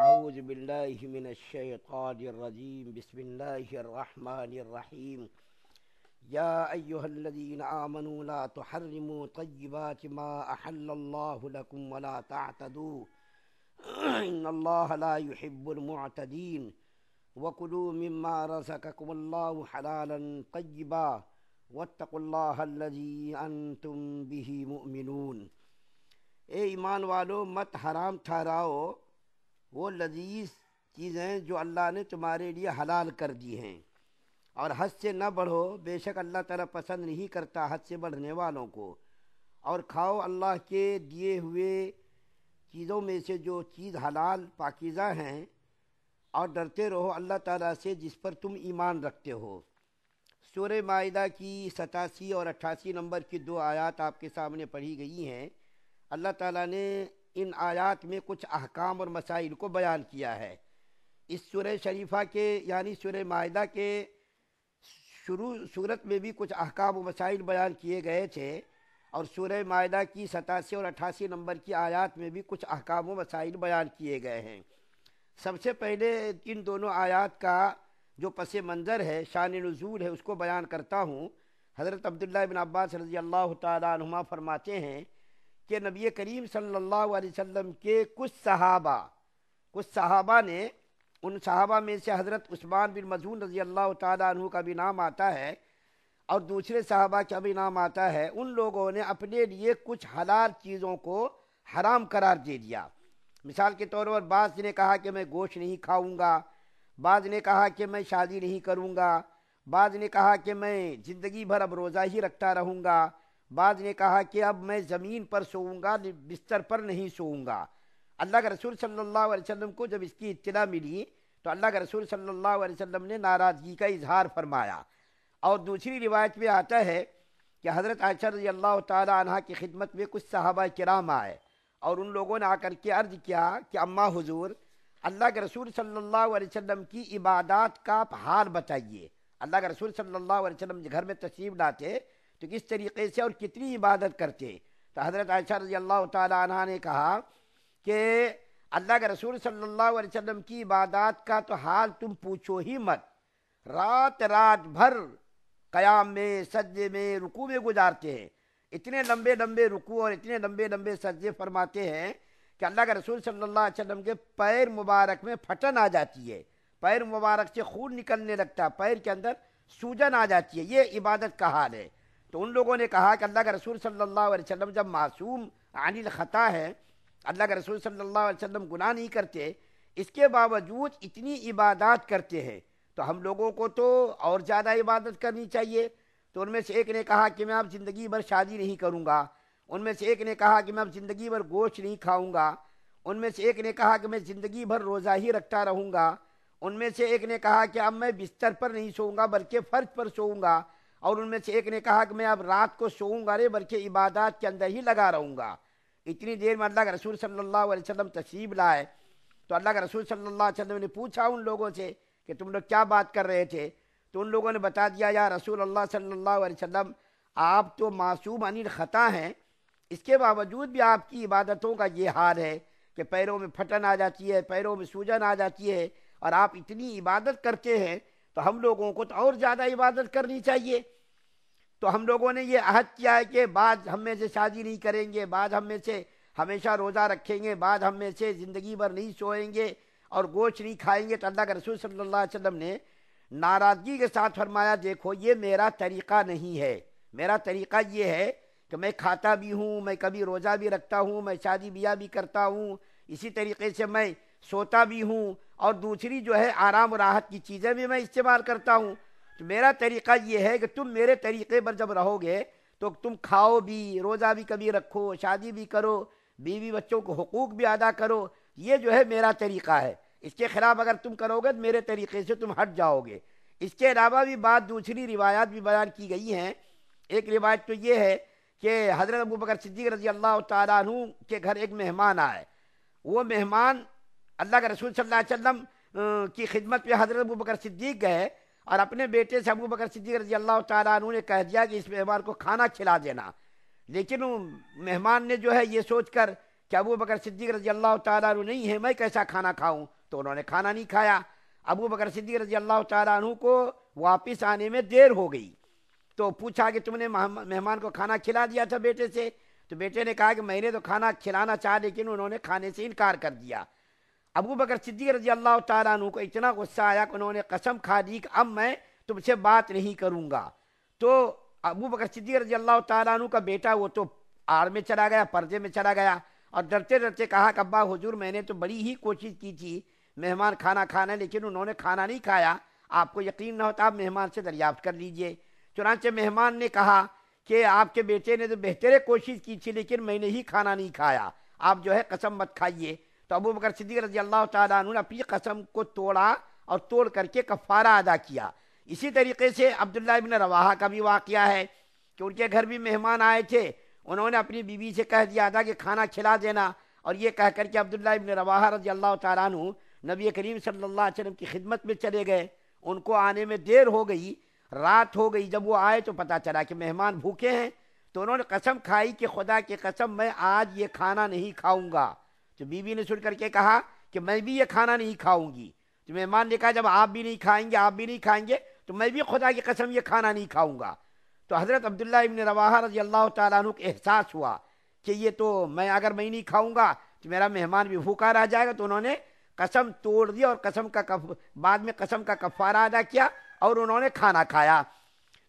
أعوذ بالله من الشيطان الرجيم بسم الله الرحمن الرحيم يا أيها الذين آمنوا لا تحرموا طيبات ما أحل الله لكم ولا تعتدوا إن الله لا يحب المعتدين وكلوا مما رزقكم الله حلالا طيبا वत्तक लजी तुम बिही मुमिनून ए ईमान वालो मत हराम ठहराओ वो लजीज चीज़ें जो अल्लाह ने तुम्हारे लिए हलाल कर दी हैं और हद से न बढ़ो बेशक अल्लाह ताला पसंद नहीं करता हद से बढ़ने वालों को और खाओ अल्लाह के दिए हुए चीज़ों में से जो चीज़ हलाल पाकिज़ा हैं और डरते रहो अल्लाह ताला से जिस पर तुम ईमान रखते हो शोर माह की सतासी और अट्ठासी नंबर की दो आयत आपके सामने पढ़ी गई हैं अल्लाह ताला ने इन आयात में कुछ अहकाम और मसाइल को बयान किया है इस सुर शरीफा के यानी सुर माहा के शुरू सूरत में भी कुछ अहकाम और मसाइल बयान किए गए थे और शुर माहा की सतासी और अठासी नंबर की आयात में भी कुछ अहकाम व मसाइल बयान किए गए हैं सबसे पहले इन दोनों आयात का जो पस मंज़र है शान नज़ूल है उसको बयान करता हूँ हज़रत अब्दुल्ला बिन अब्बास रज़ी अल्लाह तुमा फरमाते हैं कि नबी करीम सल्लल्लाहु अलैहि वसल्लम के कुछ सहाबा कुछ सहाबा ने उन सहाबा में से हज़रत उस्मान बिन मजून रजी अल्लाह तु का भी नाम आता है और दूसरे सहाबा का भी नाम आता है उन लोगों ने अपने लिए कुछ हलाल चीज़ों को हराम करार दे दिया मिसाल के तौर पर बाज़ ने कहा कि मैं गोश्त नहीं खाऊंगा बाज़ ने कहा कि मैं शादी नहीं करूंगा बाज़ ने कहा कि मैं ज़िंदगी भर अब रोज़ा ही रखता रहूंगा बाद ने कहा कि अब मैं ज़मीन पर सोऊंगा बिस्तर पर नहीं सोऊंगा अल्लाह के रसूल सल्लल्लाहु अलैहि वसल्लम को जब इसकी इत्तला मिली तो अल्लाह के रसूल सल्लल्लाहु अलैहि वसल्लम ने नाराज़गी का इजहार फरमाया और दूसरी रिवायत में आता है कि हज़रत आयशा रजी अल्लाह तह की खिदमत में कुछ साहबा कराम आए और उन लोगों ने आकर के अर्ज़ किया कि अम्मा हुजूर अल्लाह के रसूल सल्लल्लाहु अलैहि वसल्लम की इबादत का हाल बताइए अल्लाह के रसूल सल्लल्लाहु अलैहि वसल्लम घर में तशरीफ़ लाते तो किस तरीके से और कितनी इबादत करते तो हज़रत आयशा रजी अल्लाह तह ने कहा कि अल्लाह के रसूल सल्लल्लाहु अलैहि वसल्लम की इबादत का तो हाल तुम पूछो ही मत रात रात भर क़याम में सज्जे में रुकू में गुजारते हैं इतने लंबे लंबे रुकू और इतने लंबे लंबे सज्जे फरमाते हैं कि अल्लाह के रसूल सल्लल्लाहु अलैहि वसल्लम के पैर मुबारक में फटन आ जाती है पैर मुबारक से खून निकलने लगता है पैर के अंदर सूजन आ जाती है ये इबादत का हाल है तो उन लोगों ने कहा कि अल्लाह के रसूल सल्लल्लाहु अलैहि वसल्लम जब मासूम अनिल ख़ता है अल्लाह के रसूल सल्लल्लाहु अलैहि वसल्लम गुनाह नहीं करते इसके बावजूद इतनी इबादत करते हैं तो हम लोगों को तो और ज़्यादा इबादत करनी चाहिए तो उनमें से एक ने कहा कि मैं अब ज़िंदगी भर शादी नहीं करूँगा उनमें से एक ने कहा कि मैं अब ज़िंदगी भर गोश्त नहीं खाऊँगा उनमें से एक ने कहा कि मैं ज़िंदगी भर रोज़ा ही रखता रहूँगा उनमें से एक ने कहा कि अब मैं बिस्तर पर नहीं सोऊंगा बल्कि फर्ज पर सोऊंगा और उनमें से एक ने कहा कि मैं अब रात को सोऊंगा अरे बल्कि इबादत के अंदर ही लगा रहूँगा इतनी देर में अल्लाह के रसूल सल्लल्लाहु अलैहि वसल्लम तशीब लाए तो अल्लाह के रसूल सल्लल्लाहु अलैहि वसल्लम ने पूछा उन लोगों से कि तुम लोग क्या बात कर रहे थे तो उन लोगों ने बता दिया या रसूल अल्लाह सल्लल्लाहु अलैहि वसल्लम आप तो मासूम अनिल ख़ता हैं इसके बावजूद भी आपकी इबादतों का ये हाल है कि पैरों में फटन आ जाती है पैरों में सूजन आ जाती है और आप इतनी इबादत करते हैं तो हम लोगों को तो और ज़्यादा इबादत करनी चाहिए तो हम लोगों ने ये अहद किया है कि बाद हम में से शादी नहीं करेंगे बाद हम में से हमेशा रोज़ा रखेंगे बाद हम में से ज़िंदगी भर नहीं सोएंगे और गोश्त नहीं खाएंगे तो अल्लाह के रसूल सल्लल्लाहु अलैहि वसल्लम ने नाराज़गी के साथ फरमाया देखो ये मेरा तरीक़ा नहीं है मेरा तरीक़ा ये है कि मैं खाता भी हूँ मैं कभी रोज़ा भी रखता हूँ मैं शादी ब्याह भी करता हूँ इसी तरीके से मैं सोता भी हूँ और दूसरी जो है आराम राहत की चीज़ें भी मैं इस्तेमाल करता हूँ तो मेरा तरीक़ा ये है कि तुम मेरे तरीक़े पर जब रहोगे तो तुम खाओ भी रोज़ा भी कभी रखो शादी भी करो बीवी बच्चों को हकूक़ भी अदा करो ये जो है मेरा तरीक़ा है इसके ख़िलाफ़ अगर तुम करोगे तो मेरे तरीक़े से तुम हट जाओगे इसके अलावा भी बात दूसरी रिवायात भी बयान की गई हैं एक रिवायत तो ये है कि हज़रत अबू बकर सिद्दीक रजी अल्लाह तु के घर एक मेहमान आए वो मेहमान अल्लाह के रसूल सल्लल्लाहु अलैहि वसल्लम की खिदमत पे हज़रत अबू बकर सिद्दीक गए और अपने बेटे से अबू बकर सिद्दीक रजी अल्लाह तु ने कह दिया कि इस मेहमान को खाना खिला देना लेकिन मेहमान ने जो है ये सोच कर कि अबू बकर सिद्दीक रजी अल्लाह तु नहीं है मैं कैसा खाना खाऊँ तो उन्होंने खाना नहीं खाया अबू बकर सिद्दीक रजी अल्लाह तु को वापस आने में देर हो गई तो पूछा कि तुमने मेहमान को खाना खिला दिया था बेटे से तो बेटे ने कहा कि मैंने तो खाना खिलाना चाहा लेकिन उन्होंने खाने से इनकार कर दिया अबू बकर सिद्दीक रजी अल्लाह तु को इतना गुस्सा आया कि उन्होंने कसम खा दी कि अब मैं तुमसे बात नहीं करूँगा तो अबू बकर सिद्दीक रजी अल्लाह तु का बेटा वो तो आर में चला गया पर्दे में चला गया और डरते डरते कहा कि अब्बा हजूर मैंने तो बड़ी ही कोशिश की थी मेहमान खाना खाना लेकिन उन्होंने खाना नहीं खाया आपको यकीन ना होता तो आप मेहमान से दरियाफ्त कर लीजिए चुनाचे मेहमान ने कहा कि आपके बेटे ने तो बेहतर कोशिश की थी लेकिन मैंने ही खाना नहीं खाया आप जो है कसम मत खाइए तो अबू बकर सिद्दीक रजी अल्लाह तुन ने अपनी कसम को तोड़ा और तोड़ करके कफ़ारा अदा किया इसी तरीके से अब्दुल्ला इबन रवाहा का भी वाक़ है कि उनके घर भी मेहमान आए थे उन्होंने अपनी बीवी से कह दिया था कि खाना खिला देना और ये कह करके अब्दुल्ला इबन रवाहा रजी अल्लाह तु नबी करीम सल्ला वसम की खिदमत में चले गए उनको आने में देर हो गई रात हो गई जब वो आए तो पता चला कि मेहमान भूखे हैं तो उन्होंने कसम खाई कि खुदा की कसम मैं आज ये खाना नहीं खाऊंगा तो बीवी ने सुन करके कहा कि मैं भी ये खाना नहीं खाऊंगी तो मेहमान ने कहा जब आप भी नहीं खाएंगे आप भी नहीं खाएंगे तो मैं भी खुदा की कसम ये खाना नहीं खाऊंगा तो हज़रत अब्दुल्ला इबन रवाहा रजी अल्लाह तु को एहसास हुआ कि ये तो मैं अगर मैं नहीं खाऊंगा तो मेरा मेहमान भी भूखा रह जाएगा तो उन्होंने कसम तोड़ दिया और कसम का कफ बाद में कसम का कफारा अदा किया और उन्होंने खाना खाया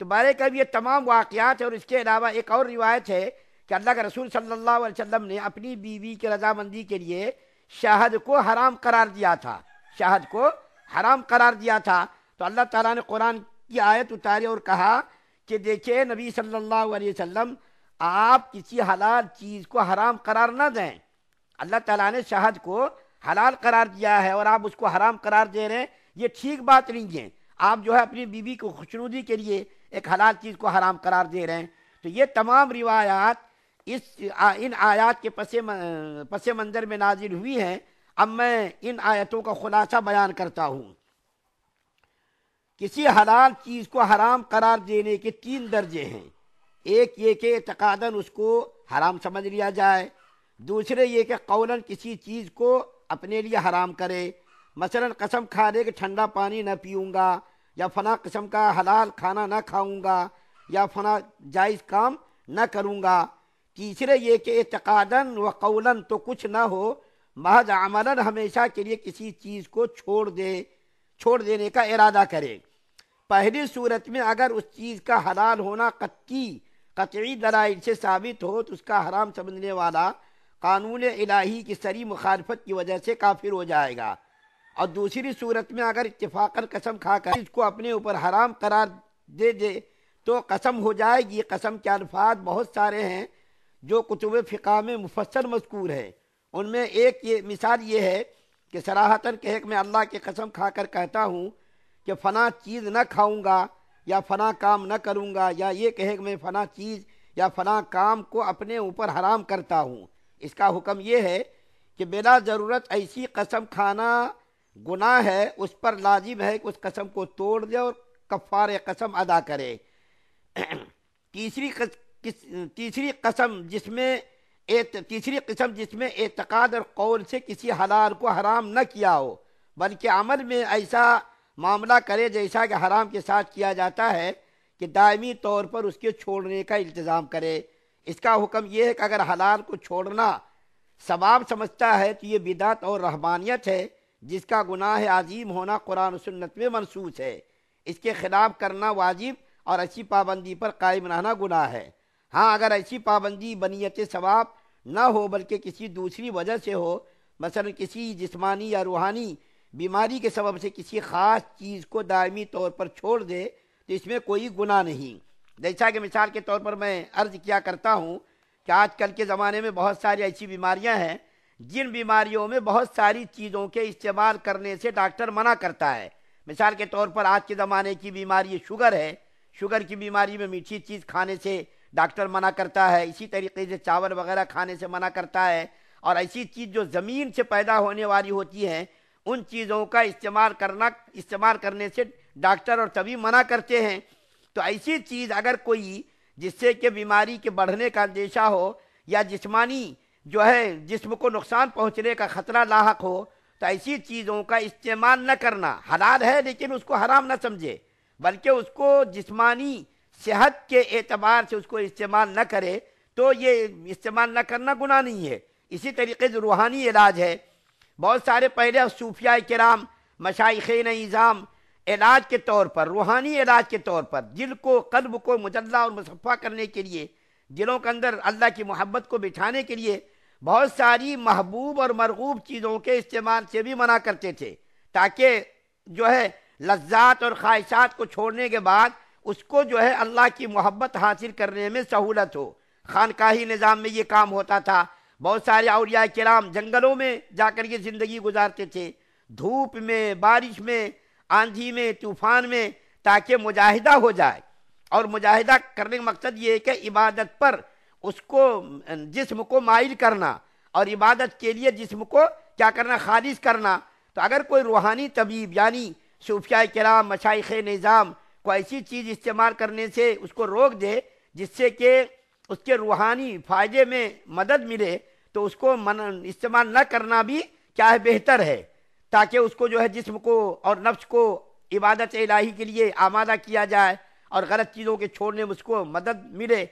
तो बारे कब ये तमाम वाक़ात है और इसके अलावा एक और रिवायत है कि अल्लाह के रसूल सल्लल्लाहु अलैहि वसल्लम ने अपनी बीवी की रजामंदी के लिए शहद को हराम करार दिया था शहद को हराम करार दिया था तो अल्लाह ताला ने कुरान की आयत उतारी और कहा कि देखिए नबी सल्लल्लाहु अलैहि वसल्लम आप किसी हलाल चीज़ को हराम करार ना दें अल्लाह ताला ने शहद को हलाल करार दिया है और आप उसको हराम करार दे रहे हैं ये ठीक बात नहीं है आप जो है अपनी बीवी को खुशनुदी के लिए एक हलाल चीज़ को हराम करार दे रहे हैं तो ये तमाम रिवायात इस आ, इन आयत के पस पस मंज़र में नाजिल हुई हैं अब मैं इन आयतों का खुलासा बयान करता हूँ किसी हलाल चीज़ को हराम करार देने के तीन दर्जे हैं एक ये कि तकादन उसको हराम समझ लिया जाए दूसरे ये कि कौलन किसी चीज़ को अपने लिए हराम करे मसलन कसम खा के ठंडा पानी ना पीऊँगा या फना कसम का हलाल खाना ना खाऊँगा या फना जायज़ काम ना करूँगा तीसरे ये कि एतकादन व कौलन तो कुछ ना हो महज अमलन हमेशा के लिए किसी चीज़ को छोड़ दे छोड़ देने का इरादा करे पहली सूरत में अगर उस चीज़ का हलाल होना कत्ती कतई दलाइल से साबित हो तो उसका हराम समझने वाला कानून इलाही की सरी मुखालफत की वजह से काफिर हो जाएगा और दूसरी सूरत में अगर इतफाक़न कसम खाकर इसको अपने ऊपर हराम करार दे दे तो कसम हो जाएगी कसम के अल्फाज बहुत सारे हैं जो कुतुब फ़िका में मुफसर मजकूर है उनमें एक ये मिसाल ये है कि सराहतन कहे कि मैं अल्लाह की कसम खा कर कहता हूँ कि फ़ना चीज़ न खाऊँगा या फ़ना काम न करूँगा या ये कहे कि मैं फ़ना चीज़ या फ़ना काम को अपने ऊपर हराम करता हूँ इसका हुक्म ये है कि बिना ज़रूरत ऐसी कसम खाना गुनाह है उस पर लाजिम है कि उस कसम को तोड़ दे और कफ़ार कसम अदा करे तीसरी तीसरी कसम जिसमें तीसरी कसम जिसमें एतकाद और कौल से किसी हलाल को हराम न किया हो बल्कि अमल में ऐसा मामला करे जैसा कि हराम के साथ किया जाता है कि दायमी तौर पर उसके छोड़ने का इल्तज़ाम करे इसका हुक्म यह है कि अगर हलाल को छोड़ना सबाब समझता है तो ये बिदात और रहमानियत है जिसका गुनाह अजीम होना कुरान सुन्नत में मनसूस है इसके ख़िलाफ़ करना वाजिब और अच्छी पाबंदी पर कायम रहना गुनाह है हाँ अगर ऐसी पाबंदी बनीत सवाब ना हो बल्कि किसी दूसरी वजह से हो मसलन किसी जिस्मानी या रूहानी बीमारी के सबब से किसी ख़ास चीज़ को दायमी तौर पर छोड़ दे तो इसमें कोई गुना नहीं जैसा कि मिसाल के तौर पर मैं अर्ज़ किया करता हूँ कि आजकल के ज़माने में बहुत सारी ऐसी बीमारियाँ हैं जिन बीमारियों में बहुत सारी चीज़ों के इस्तेमाल करने से डॉक्टर मना करता है मिसाल के तौर पर आज के ज़माने की बीमारी शुगर है शुगर की बीमारी में मीठी चीज़ खाने से डॉक्टर मना करता है इसी तरीके से चावल वगैरह खाने से मना करता है और ऐसी चीज़ जो ज़मीन से पैदा होने वाली होती है उन चीज़ों का इस्तेमाल करना इस्तेमाल करने से डॉक्टर और तभी मना करते हैं तो ऐसी चीज़ अगर कोई जिससे कि बीमारी के बढ़ने का अंदेशा हो या जिसमानी जो है जिस्म को नुकसान पहुंचने का ख़तरा लाक हो तो ऐसी चीज़ों का इस्तेमाल न करना हलाल है लेकिन उसको हराम न समझे बल्कि उसको जिसमानी सेहत के एतबार से उसको इस्तेमाल न करे तो ये इस्तेमाल न करना गुना नहीं है इसी तरीके से रूहानी इलाज है बहुत सारे पहले सूफिया कराम मशाइ निज़ाम इलाज के तौर पर रूहानी इलाज के तौर पर दिल को कल्ब को मुजल्ला और मुसफ़ा करने के लिए दिलों के अंदर अल्लाह की मोहब्बत को बिठाने के लिए बहुत सारी महबूब और मरगूब चीज़ों के इस्तेमाल से भी मना करते थे ताकि जो है लज्जात और ख्वाहिशात को छोड़ने के बाद उसको जो है अल्लाह की मोहब्बत हासिल करने में सहूलत हो खानकाही निज़ाम में ये काम होता था बहुत सारे अलिया कराम जंगलों में जाकर के ज़िंदगी गुजारते थे धूप में बारिश में आंधी में तूफान में ताकि मुजाहिदा हो जाए और मुजाहिदा करने का मकसद ये है कि इबादत पर उसको जिस्म को माइल करना और इबादत के लिए जिस्म को क्या करना खारिज करना तो अगर कोई रूहानी तबीब यानी सूफिया कराम मशाइ निज़ाम कोई ऐसी चीज़ इस्तेमाल करने से उसको रोक दे जिससे कि उसके रूहानी फायदे में मदद मिले तो उसको मन इस्तेमाल न करना भी क्या है बेहतर है ताकि उसको जो है जिस्म को और नफ्स को इबादत इलाही के लिए आमादा किया जाए और गलत चीज़ों के छोड़ने में उसको मदद मिले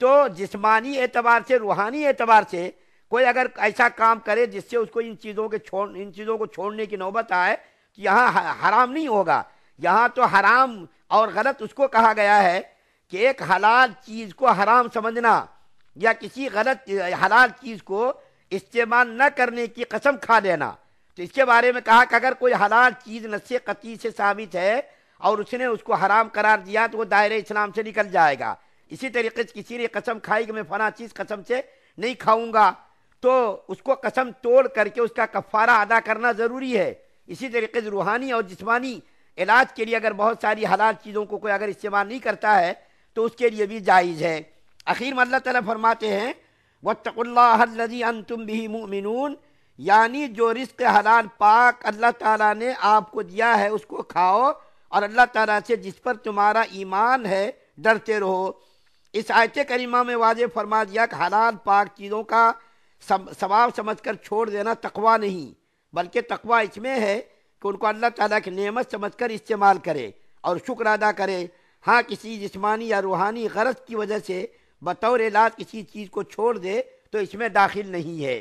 तो जिस्मानी एतबार से रूहानी एतबार से कोई अगर ऐसा काम करे जिससे उसको इन चीज़ों के छोड़ इन चीज़ों को छोड़ने की नौबत आए तो यहाँ हराम नहीं होगा यहाँ तो हराम और गलत उसको कहा गया है कि एक हलाल चीज़ को हराम समझना या किसी गलत हलाल चीज़ को इस्तेमाल न करने की कसम खा लेना तो इसके बारे में कहा कि अगर कोई हलाल चीज़ नस्से कती से साबित है और उसने उसको हराम करार दिया तो वो दायरे इस्लाम से निकल जाएगा इसी तरीके से किसी ने कसम खाई कि मैं फना चीज़ कसम से नहीं खाऊंगा तो उसको कसम तोड़ करके उसका कफ़ारा अदा करना ज़रूरी है इसी तरीके से रूहानी और जिसमानी इलाज के लिए अगर बहुत सारी हलाल चीज़ों को कोई अगर इस्तेमाल नहीं करता है तो उसके लिए भी जायज़ है आखिर मतलब तला फरमाते हैं अन तुम भी मुमिनून यानी जो रिस्क हलाल पाक अल्लाह ताला ने आपको दिया है उसको खाओ और अल्लाह ताला से जिस पर तुम्हारा ईमान है डरते रहो इस आयत करीमा में वाज फरमा दिया कि हलाल पाक चीज़ों का सवाब समझ कर छोड़ देना तकवा नहीं बल्कि तकवा इसमें है कि उनको अल्लाह ताला की नेमत समझकर इस्तेमाल करें और शुक्र अदा करें हाँ किसी जिस्मानी या रूहानी गरज की वजह से बतौर इलाज किसी चीज़ को छोड़ दे तो इसमें दाखिल नहीं है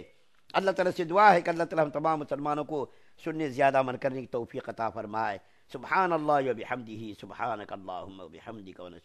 अल्लाह ताला से दुआ है कि अल्लाह ताला हम तमाम मुसलमानों को सुनने ज़्यादा मन करने की तोफ़ी अता फरमाए सुबह अल्लाह हमदी